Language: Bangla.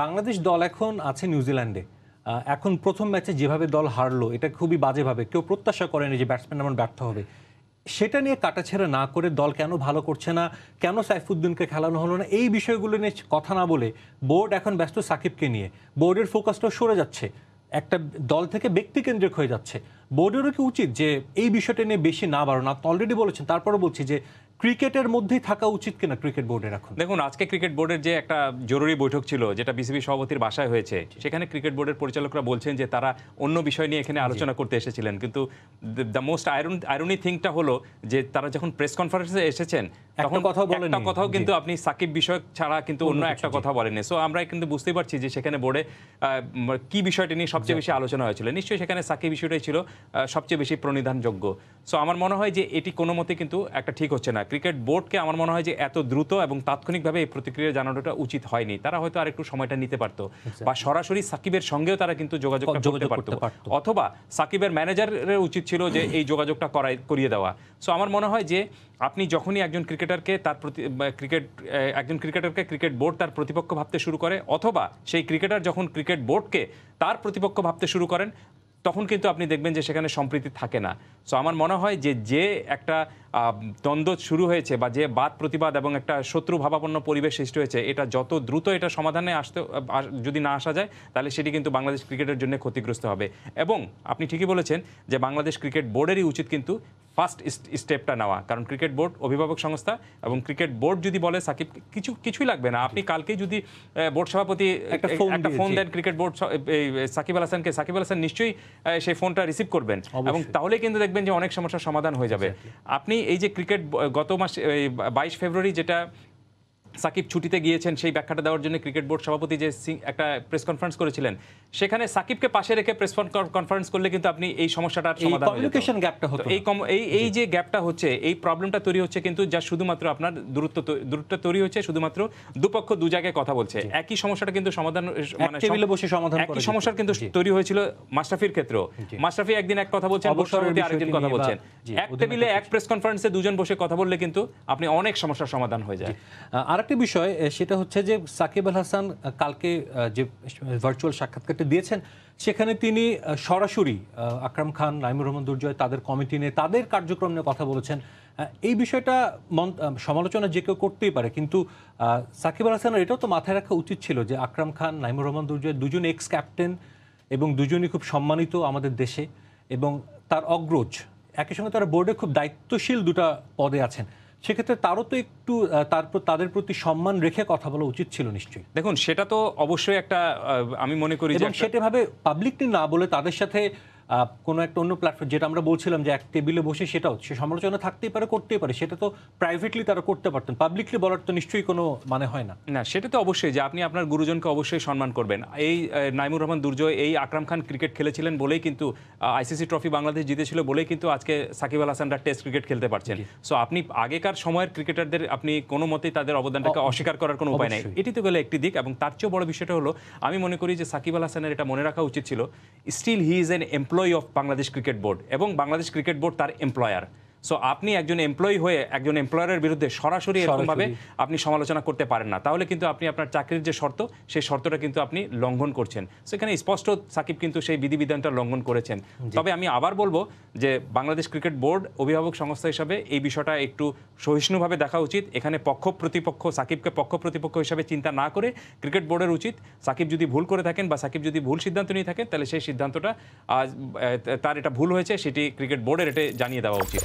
বাংলাদেশ দল এখন আছে নিউজিল্যান্ডে এখন প্রথম ম্যাচে যেভাবে দল হারলো এটা খুবই বাজেভাবে কেউ প্রত্যাশা করেনি যে ব্যাটসম্যান এমন ব্যর্থ হবে সেটা নিয়ে কাটাছেড়া না করে দল কেন ভালো করছে না কেন সাইফুদ্দিনকে খেলানো হলো না এই বিষয়গুলো নিয়ে কথা না বলে বোর্ড এখন ব্যস্ত সাকিবকে নিয়ে বোর্ডের ফোকাসটাও সরে যাচ্ছে একটা দল থেকে ব্যক্তিকেন্দ্রিক হয়ে যাচ্ছে বোর্ডেরও কি উচিত যে এই বিষয়টা নিয়ে বেশি না বাড়ানো আপনি অলরেডি বলেছেন তারপরে বলছি যে ক্রিকেটের মধ্যেই থাকা উচিত কিনা ক্রিকেট বোর্ডের এখন দেখুন আজকে ক্রিকেট বোর্ডের যে একটা জরুরি বৈঠক ছিল যেটা বিসিবি সভাপতির বাসায় হয়েছে সেখানে ক্রিকেট বোর্ডের পরিচালকরা বলছেন যে তারা অন্য বিষয় নিয়ে এখানে আলোচনা করতে এসেছিলেন কিন্তু দ্য মোস্ট আয়রন আয়রনি থিংটা হলো যে তারা যখন প্রেস কনফারেন্সে এসেছেন তখন কথা বলেন একটা কথাও কিন্তু আপনি সাকিব বিষয় ছাড়া কিন্তু অন্য একটা কথা বলেননি সো আমরা কিন্তু বুঝতে পারছি যে সেখানে বোর্ডে কি বিষয়টি নিয়ে সবচেয়ে বেশি আলোচনা হয়েছিল নিশ্চয়ই সেখানে সাকিব বিষয়টাই ছিল সবচেয়ে বেশি প্রণিধানযোগ্য সো আমার মনে হয় যে এটি কোনো মতে কিন্তু একটা ঠিক হচ্ছে না ক্রিকেট বোর্ডকে আমার মনে হয় যে এত দ্রুত এবং তাৎক্ষণিকভাবে এই প্রতিক্রিয়া জানানোটা উচিত হয়নি তারা হয়তো আর একটু সময়টা নিতে পারত আচ্ছা। বা সরাসরি সাকিবের সঙ্গেও তারা কিন্তু যোগাযোগ করতে পারত অথবা সাকিবের ম্যানেজারের উচিত ছিল যে এই যোগাযোগটা করাই করিয়ে দেওয়া সো আমার মনে হয় যে আপনি যখনই একজন ক্রিকেটারকে তার প্রতি ক্রিকেট একজন ক্রিকেটারকে ক্রিকেট বোর্ড তার প্রতিপক্ষ ভাবতে শুরু করে অথবা সেই ক্রিকেটার যখন ক্রিকেট বোর্ডকে তার প্রতিপক্ষ ভাবতে শুরু করেন তখন কিন্তু আপনি দেখবেন যে সেখানে সম্প্রীতি থাকে না সো আমার মনে হয় যে যে একটা দ্বন্দ্ব শুরু হয়েছে বা যে বাদ প্রতিবাদ এবং একটা শত্রু ভাবাপন্ন পরিবেশ সৃষ্টি হয়েছে এটা যত দ্রুত এটা সমাধানে আসতে যদি না আসা যায় তাহলে সেটি কিন্তু বাংলাদেশ ক্রিকেটের জন্য ক্ষতিগ্রস্ত হবে এবং আপনি ঠিকই বলেছেন যে বাংলাদেশ ক্রিকেট বোর্ডেরই উচিত কিন্তু ফার্স্ট স্টেপটা নেওয়া কারণ ক্রিকেট বোর্ড অভিভাবক সংস্থা এবং ক্রিকেট বোর্ড যদি বলে সাকিব কিছু কিছুই লাগবে না আপনি কালকেই যদি বোর্ড সভাপতি একটা ফোন দেন ক্রিকেট বোর্ড সাকিব আল হাসানকে সাকিব আল হাসান নিশ্চয়ই সেই ফোনটা রিসিভ করবেন এবং তাহলে কিন্তু দেখবেন যে অনেক সমস্যার সমাধান হয়ে যাবে আপনি এই যে ক্রিকেট গত মাসে বাইশ ফেব্রুয়ারি যেটা সাকিব ছুটিতে গিয়েছেন সেই ব্যাখ্যাটা দেওয়ার জন্য ক্রিকেট বোর্ড সভাপতি যে একটা প্রেস কনফারেন্স করেছিলেন সেখানে সাকিবকে পাশে রেখে প্রেস কনফারেন্স করলে কিন্তু আপনি এই সমস্যাটা কমিউনিকেশন গ্যাপটা হতো এই এই এই যে গ্যাপটা হচ্ছে এই প্রবলেমটা তৈরি হচ্ছে কিন্তু যা শুধুমাত্র আপনার দূরত্ব দূরত্ব তৈরি হচ্ছে শুধুমাত্র দুপক্ষ দু জায়গায় কথা বলছে একই সমস্যাটা কিন্তু সমাধান মানে বসে সমাধান একই সমস্যার কিন্তু তৈরি হয়েছিল মাশরাফির ক্ষেত্রেও মাশরাফি একদিন এক কথা বলছেন বর্ষারতি আরেকদিন কথা বলছেন এক টেবিলে এক প্রেস কনফারেন্সে দুজন বসে কথা বললে কিন্তু আপনি অনেক সমস্যার সমাধান হয়ে যায় আর আরেকটি বিষয় সেটা হচ্ছে যে সাকিব আল হাসান কালকে যে ভার্চুয়াল সাক্ষাৎকারটি দিয়েছেন সেখানে তিনি সরাসরি আকরাম খান নাইমুর রহমান দুর্জয় তাদের কমিটি নিয়ে তাদের কার্যক্রম নিয়ে কথা বলেছেন এই বিষয়টা সমালোচনা যে কেউ করতেই পারে কিন্তু সাকিব আল হাসানের এটাও তো মাথায় রাখা উচিত ছিল যে আকরাম খান নাইমুর রহমান দুর্জয় দুজন এক্স ক্যাপ্টেন এবং দুজনই খুব সম্মানিত আমাদের দেশে এবং তার অগ্রজ একই সঙ্গে তারা বোর্ডে খুব দায়িত্বশীল দুটা পদে আছেন সেক্ষেত্রে তারও তো একটু তারপর তাদের প্রতি সম্মান রেখে কথা বলা উচিত ছিল নিশ্চয়ই দেখুন সেটা তো অবশ্যই একটা আমি মনে করি এবং সেটা ভাবে পাবলিকলি না বলে তাদের সাথে কোনো একটা অন্য প্ল্যাটফর্ম যেটা আমরা বলছিলাম যে এক টেবিলে বসে সেটা হচ্ছে সমালোচনা থাকতেই পারে করতেই পারে সেটা তো প্রাইভেটলি তারা করতে পারতেন পাবলিকলি বলার তো নিশ্চয়ই কোনো মানে হয় না না সেটা তো অবশ্যই যে আপনি আপনার গুরুজনকে অবশ্যই সম্মান করবেন এই নাইমুর রহমান দুর্জয় এই আকরাম খান ক্রিকেট খেলেছিলেন বলেই কিন্তু আইসিসি ট্রফি বাংলাদেশ জিতেছিল বলেই কিন্তু আজকে সাকিব আল হাসানরা টেস্ট ক্রিকেট খেলতে পারছেন সো আপনি আগেকার সময়ের ক্রিকেটারদের আপনি কোনো মতেই তাদের অবদানটাকে অস্বীকার করার কোনো উপায় নাই এটি তো গেলে একটি দিক এবং তার চেয়েও বড় বিষয়টা হলো আমি মনে করি যে সাকিব আল হাসানের এটা মনে রাখা উচিত ছিল still he is an employ employee of Bangladesh cricket board এবং বাংলাদেশ ক্রিকেট বোর্ড তার এমপ্লয়ার সো আপনি একজন এমপ্লয়ি হয়ে একজন এমপ্লয়ারের বিরুদ্ধে সরাসরি এরকমভাবে আপনি সমালোচনা করতে পারেন না তাহলে কিন্তু আপনি আপনার চাকরির যে শর্ত সেই শর্তটা কিন্তু আপনি লঙ্ঘন করছেন সেখানে স্পষ্ট সাকিব কিন্তু সেই বিধিবিধানটা লঙ্ঘন করেছেন তবে আমি আবার বলবো যে বাংলাদেশ ক্রিকেট বোর্ড অভিভাবক সংস্থা হিসাবে এই বিষয়টা একটু সহিষ্ণুভাবে দেখা উচিত এখানে পক্ষ প্রতিপক্ষ সাকিবকে পক্ষ প্রতিপক্ষ হিসাবে চিন্তা না করে ক্রিকেট বোর্ডের উচিত সাকিব যদি ভুল করে থাকেন বা সাকিব যদি ভুল সিদ্ধান্ত নিয়ে থাকেন তাহলে সেই সিদ্ধান্তটা আজ তার এটা ভুল হয়েছে সেটি ক্রিকেট বোর্ডের এটা জানিয়ে দেওয়া উচিত